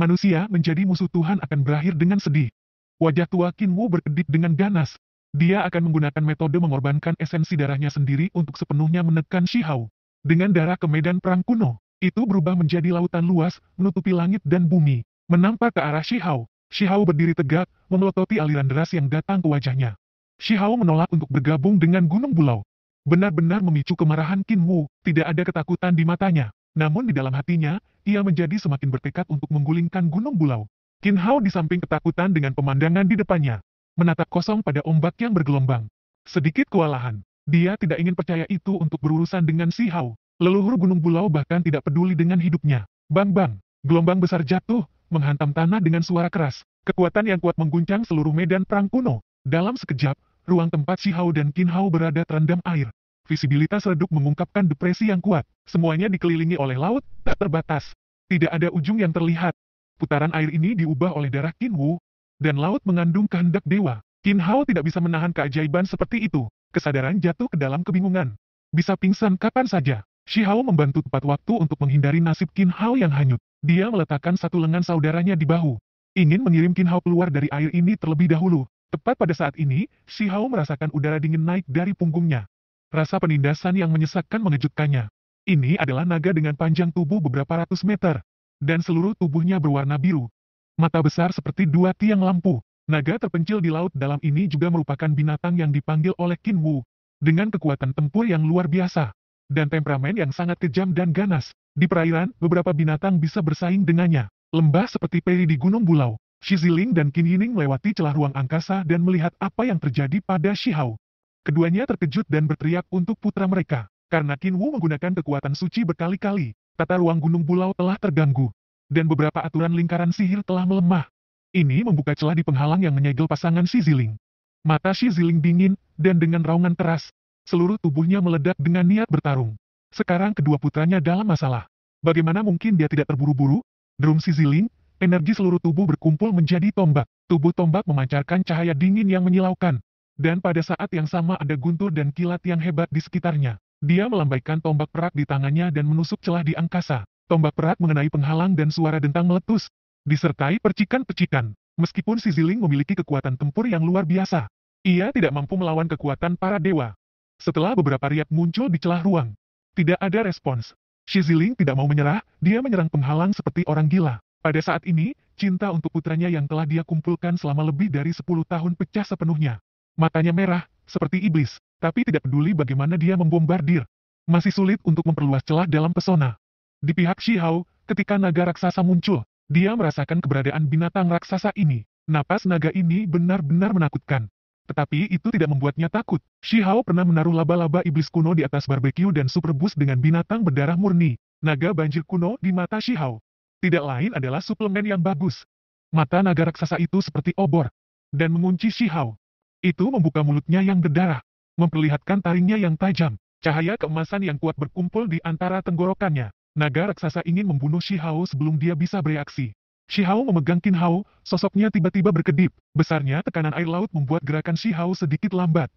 manusia menjadi musuh Tuhan akan berakhir dengan sedih. Wajah tua Qin Wu berkedip dengan ganas. Dia akan menggunakan metode mengorbankan esensi darahnya sendiri untuk sepenuhnya menekan Shi Hao. Dengan darah ke medan perang kuno, itu berubah menjadi lautan luas, menutupi langit dan bumi, menampar ke arah Shi Hao. Shi Hao berdiri tegak, memelototi aliran deras yang datang ke wajahnya. Shi Hao menolak untuk bergabung dengan Gunung Bulau. Benar-benar memicu kemarahan Qin Wu, tidak ada ketakutan di matanya. Namun di dalam hatinya, ia menjadi semakin bertekad untuk menggulingkan gunung bulau. Qin Hao di samping ketakutan dengan pemandangan di depannya, menatap kosong pada ombak yang bergelombang. Sedikit kewalahan, dia tidak ingin percaya itu untuk berurusan dengan Si Hao. Leluhur gunung bulau bahkan tidak peduli dengan hidupnya. Bang-bang, gelombang besar jatuh, menghantam tanah dengan suara keras. Kekuatan yang kuat mengguncang seluruh medan perang kuno. Dalam sekejap, ruang tempat Si Hao dan Qin Hao berada terendam air visibilitas redup mengungkapkan depresi yang kuat. Semuanya dikelilingi oleh laut, tak terbatas. Tidak ada ujung yang terlihat. Putaran air ini diubah oleh darah Qin Wu, dan laut mengandung kehendak dewa. Qin Hao tidak bisa menahan keajaiban seperti itu. Kesadaran jatuh ke dalam kebingungan. Bisa pingsan kapan saja. Shi Hao membantu tepat waktu untuk menghindari nasib Qin Hao yang hanyut. Dia meletakkan satu lengan saudaranya di bahu. Ingin mengirim Qin Hao keluar dari air ini terlebih dahulu. Tepat pada saat ini, Shi Hao merasakan udara dingin naik dari punggungnya. Rasa penindasan yang menyesakkan mengejutkannya. Ini adalah naga dengan panjang tubuh beberapa ratus meter, dan seluruh tubuhnya berwarna biru. Mata besar seperti dua tiang lampu. Naga terpencil di laut dalam ini juga merupakan binatang yang dipanggil oleh Qin Wu, dengan kekuatan tempur yang luar biasa, dan temperamen yang sangat kejam dan ganas. Di perairan, beberapa binatang bisa bersaing dengannya. Lembah seperti peri di Gunung Bulau, Shi Ziling dan Qin Yining melewati celah ruang angkasa dan melihat apa yang terjadi pada Shi Hao. Keduanya terkejut dan berteriak untuk putra mereka. Karena Qin Wu menggunakan kekuatan suci berkali-kali, tata ruang Gunung pulau telah terganggu. Dan beberapa aturan lingkaran sihir telah melemah. Ini membuka celah di penghalang yang menyegel pasangan Xi Ziling. Mata Xi Ziling dingin, dan dengan raungan keras, seluruh tubuhnya meledak dengan niat bertarung. Sekarang kedua putranya dalam masalah. Bagaimana mungkin dia tidak terburu-buru? Drum Xi Ziling, energi seluruh tubuh berkumpul menjadi tombak. Tubuh tombak memancarkan cahaya dingin yang menyilaukan. Dan pada saat yang sama ada guntur dan kilat yang hebat di sekitarnya. Dia melambaikan tombak perak di tangannya dan menusuk celah di angkasa. Tombak perak mengenai penghalang dan suara dentang meletus. Disertai percikan-percikan. Meskipun Siziling memiliki kekuatan tempur yang luar biasa. Ia tidak mampu melawan kekuatan para dewa. Setelah beberapa riak muncul di celah ruang. Tidak ada respons. Shiziling tidak mau menyerah, dia menyerang penghalang seperti orang gila. Pada saat ini, cinta untuk putranya yang telah dia kumpulkan selama lebih dari 10 tahun pecah sepenuhnya. Matanya merah, seperti iblis, tapi tidak peduli bagaimana dia membombardir. Masih sulit untuk memperluas celah dalam pesona. Di pihak Shihao, ketika naga raksasa muncul, dia merasakan keberadaan binatang raksasa ini. Napas naga ini benar-benar menakutkan. Tetapi itu tidak membuatnya takut. Shihao pernah menaruh laba-laba iblis kuno di atas barbeque dan superbus dengan binatang berdarah murni. Naga banjir kuno di mata Shihao. Tidak lain adalah suplemen yang bagus. Mata naga raksasa itu seperti obor. Dan mengunci Shihao. Itu membuka mulutnya yang berdarah, memperlihatkan taringnya yang tajam. Cahaya keemasan yang kuat berkumpul di antara tenggorokannya. Naga raksasa ingin membunuh Shi Hao sebelum dia bisa bereaksi. Shi Hao memegang Qin Hao, sosoknya tiba-tiba berkedip. Besarnya tekanan air laut membuat gerakan Shi Hao sedikit lambat.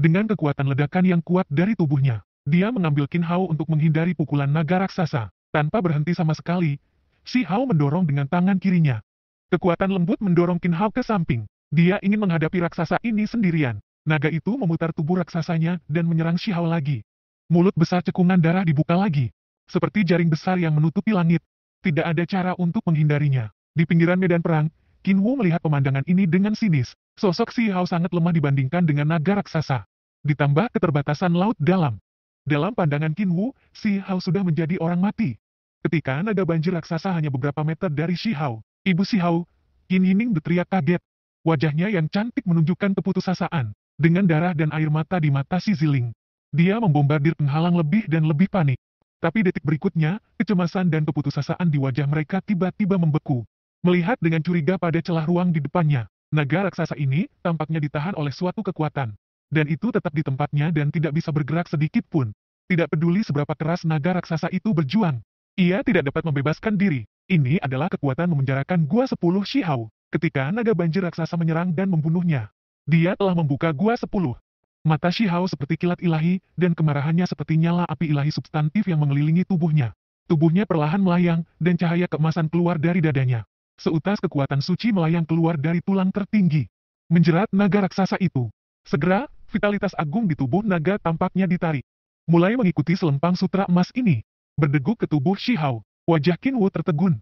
Dengan kekuatan ledakan yang kuat dari tubuhnya, dia mengambil Qin Hao untuk menghindari pukulan naga raksasa. Tanpa berhenti sama sekali, Shi Hao mendorong dengan tangan kirinya. Kekuatan lembut mendorong Qin Hao ke samping. Dia ingin menghadapi raksasa ini sendirian. Naga itu memutar tubuh raksasanya dan menyerang Shihao lagi. Mulut besar cekungan darah dibuka lagi. Seperti jaring besar yang menutupi langit. Tidak ada cara untuk menghindarinya. Di pinggiran medan perang, Qin Wu melihat pemandangan ini dengan sinis. Sosok Shihao sangat lemah dibandingkan dengan naga raksasa. Ditambah keterbatasan laut dalam. Dalam pandangan Qin Wu, Shihao sudah menjadi orang mati. Ketika naga banjir raksasa hanya beberapa meter dari Shihao, ibu Shihao, Qin Yining berteriak kaget. Wajahnya yang cantik menunjukkan keputusasaan, dengan darah dan air mata di mata si Ziling. Dia membombardir penghalang lebih dan lebih panik. Tapi detik berikutnya, kecemasan dan keputusasaan di wajah mereka tiba-tiba membeku. Melihat dengan curiga pada celah ruang di depannya, naga raksasa ini tampaknya ditahan oleh suatu kekuatan. Dan itu tetap di tempatnya dan tidak bisa bergerak sedikit pun. Tidak peduli seberapa keras naga raksasa itu berjuang. Ia tidak dapat membebaskan diri. Ini adalah kekuatan memenjarakan gua sepuluh Shihau ketika naga banjir raksasa menyerang dan membunuhnya. Dia telah membuka gua sepuluh. Mata Shihao seperti kilat ilahi, dan kemarahannya seperti nyala api ilahi substantif yang mengelilingi tubuhnya. Tubuhnya perlahan melayang, dan cahaya keemasan keluar dari dadanya. Seutas kekuatan suci melayang keluar dari tulang tertinggi. Menjerat naga raksasa itu. Segera, vitalitas agung di tubuh naga tampaknya ditarik. Mulai mengikuti selempang sutra emas ini. Berdegup ke tubuh Shihao. Wajah Qin tertegun.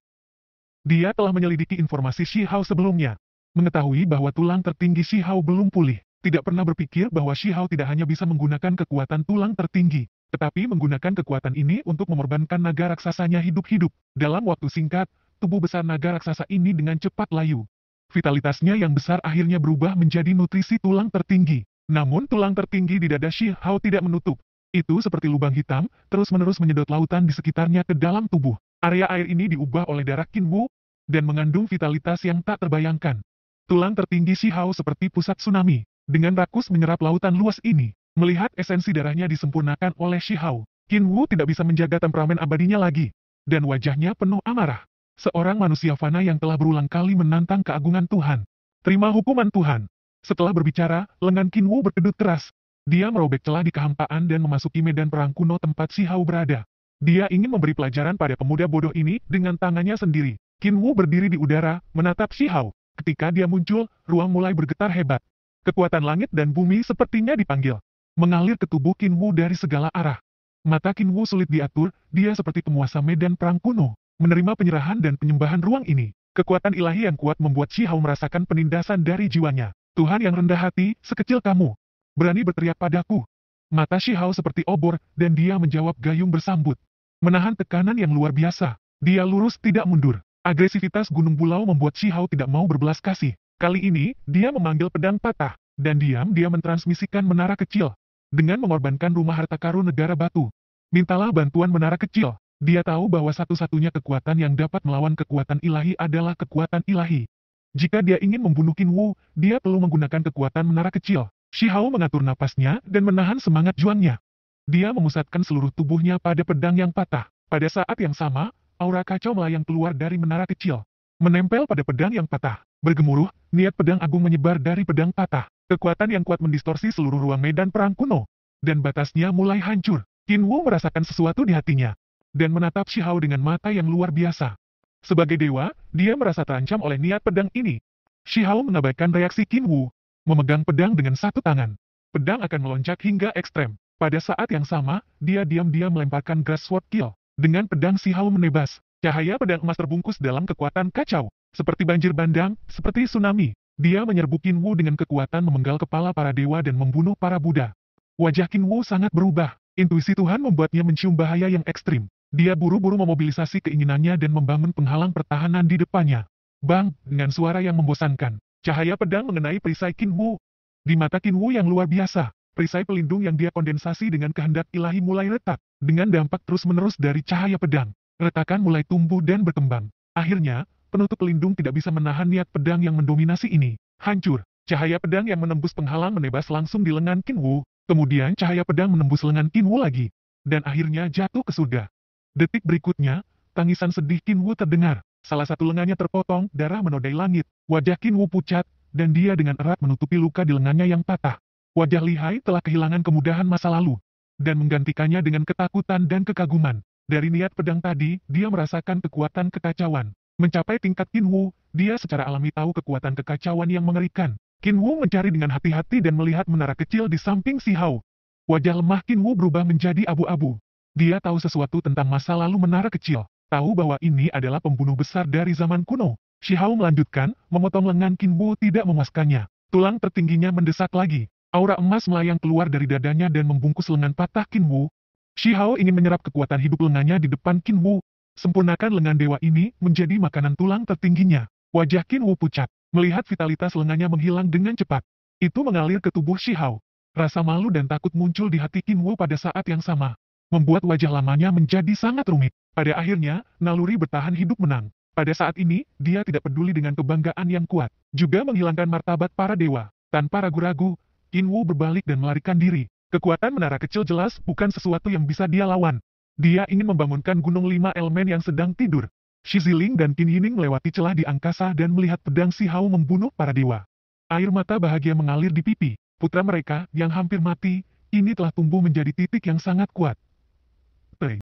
Dia telah menyelidiki informasi Shi Hao sebelumnya. Mengetahui bahwa tulang tertinggi Shi Hao belum pulih, tidak pernah berpikir bahwa Shi Hao tidak hanya bisa menggunakan kekuatan tulang tertinggi, tetapi menggunakan kekuatan ini untuk memorbankan naga raksasanya hidup-hidup. Dalam waktu singkat, tubuh besar naga raksasa ini dengan cepat layu. Vitalitasnya yang besar akhirnya berubah menjadi nutrisi tulang tertinggi. Namun tulang tertinggi di dada Shi Hao tidak menutup. Itu seperti lubang hitam, terus-menerus menyedot lautan di sekitarnya ke dalam tubuh. Area air ini diubah oleh darah Wu dan mengandung vitalitas yang tak terbayangkan. Tulang tertinggi Hao seperti pusat tsunami, dengan rakus menyerap lautan luas ini. Melihat esensi darahnya disempurnakan oleh Hao, Qin Wu tidak bisa menjaga temperamen abadinya lagi, dan wajahnya penuh amarah. Seorang manusia fana yang telah berulang kali menantang keagungan Tuhan. Terima hukuman Tuhan. Setelah berbicara, lengan Qin Wu berkedut keras. Dia merobek celah di kehampaan dan memasuki medan perang kuno tempat Hao berada. Dia ingin memberi pelajaran pada pemuda bodoh ini dengan tangannya sendiri. Qin Wu berdiri di udara, menatap Shi Hao. Ketika dia muncul, ruang mulai bergetar hebat. Kekuatan langit dan bumi sepertinya dipanggil. Mengalir ke tubuh Qin Wu dari segala arah. Mata Qin Wu sulit diatur, dia seperti penguasa medan perang kuno. Menerima penyerahan dan penyembahan ruang ini. Kekuatan ilahi yang kuat membuat Shi Hao merasakan penindasan dari jiwanya. Tuhan yang rendah hati, sekecil kamu. Berani berteriak padaku. Mata Shi Hao seperti obor, dan dia menjawab gayung bersambut. Menahan tekanan yang luar biasa. Dia lurus tidak mundur. Agresivitas Gunung Bulau membuat Shi Hao tidak mau berbelas kasih. Kali ini, dia memanggil pedang patah, dan diam dia mentransmisikan menara kecil. Dengan mengorbankan rumah harta karun negara batu. Mintalah bantuan menara kecil. Dia tahu bahwa satu-satunya kekuatan yang dapat melawan kekuatan ilahi adalah kekuatan ilahi. Jika dia ingin membunuh Qin Wu, dia perlu menggunakan kekuatan menara kecil. Shi Hao mengatur napasnya dan menahan semangat juangnya. Dia memusatkan seluruh tubuhnya pada pedang yang patah. Pada saat yang sama, Aura kacau melayang keluar dari menara kecil. Menempel pada pedang yang patah. Bergemuruh, niat pedang agung menyebar dari pedang patah. Kekuatan yang kuat mendistorsi seluruh ruang medan perang kuno. Dan batasnya mulai hancur. Qin Wu merasakan sesuatu di hatinya. Dan menatap Shi Hao dengan mata yang luar biasa. Sebagai dewa, dia merasa terancam oleh niat pedang ini. Shi Hao mengabaikan reaksi Qin Wu, memegang pedang dengan satu tangan. Pedang akan melonjak hingga ekstrem. Pada saat yang sama, dia diam-diam melemparkan grass sword kill. Dengan pedang si Hao menebas, cahaya pedang emas terbungkus dalam kekuatan kacau. Seperti banjir bandang, seperti tsunami, dia menyerbu Qin Wu dengan kekuatan memenggal kepala para dewa dan membunuh para Buddha. Wajah Qin Wu sangat berubah, intuisi Tuhan membuatnya mencium bahaya yang ekstrim. Dia buru-buru memobilisasi keinginannya dan membangun penghalang pertahanan di depannya. Bang, dengan suara yang membosankan, cahaya pedang mengenai perisai Qin Wu. Di mata Qin Wu yang luar biasa, perisai pelindung yang dia kondensasi dengan kehendak ilahi mulai retak dengan dampak terus-menerus dari cahaya pedang. Retakan mulai tumbuh dan berkembang. Akhirnya, penutup pelindung tidak bisa menahan niat pedang yang mendominasi ini. Hancur. Cahaya pedang yang menembus penghalang menebas langsung di lengan Kinwu. Kemudian cahaya pedang menembus lengan Kinwu lagi. Dan akhirnya jatuh ke surga. Detik berikutnya, tangisan sedih Kinwu terdengar. Salah satu lengannya terpotong, darah menodai langit. Wajah Kinwu pucat, dan dia dengan erat menutupi luka di lengannya yang patah. Wajah lihai telah kehilangan kemudahan masa lalu dan menggantikannya dengan ketakutan dan kekaguman. Dari niat pedang tadi, dia merasakan kekuatan kekacauan. Mencapai tingkat Wu, dia secara alami tahu kekuatan kekacauan yang mengerikan. Wu mencari dengan hati-hati dan melihat menara kecil di samping Si Hao. Wajah lemah Wu berubah menjadi abu-abu. Dia tahu sesuatu tentang masa lalu menara kecil. Tahu bahwa ini adalah pembunuh besar dari zaman kuno. Si Hao melanjutkan, memotong lengan Wu tidak memuaskannya. Tulang tertingginya mendesak lagi. Aura emas melayang keluar dari dadanya dan membungkus lengan patah Qin Wu. Shi Hao ingin menyerap kekuatan hidup lengannya di depan Qin Wu. Sempurnakan lengan dewa ini menjadi makanan tulang tertingginya. Wajah Qin Wu pucat. Melihat vitalitas lengannya menghilang dengan cepat. Itu mengalir ke tubuh Shi Hao. Rasa malu dan takut muncul di hati Qin Wu pada saat yang sama. Membuat wajah lamanya menjadi sangat rumit. Pada akhirnya, naluri bertahan hidup menang. Pada saat ini, dia tidak peduli dengan kebanggaan yang kuat, juga menghilangkan martabat para dewa. Tanpa ragu-ragu, Yin Wu berbalik dan melarikan diri. Kekuatan menara kecil jelas bukan sesuatu yang bisa dia lawan. Dia ingin membangunkan gunung lima elemen yang sedang tidur. Shi Ziling dan Qin Yining melewati celah di angkasa dan melihat pedang Si Hao membunuh para dewa. Air mata bahagia mengalir di pipi. Putra mereka, yang hampir mati, ini telah tumbuh menjadi titik yang sangat kuat.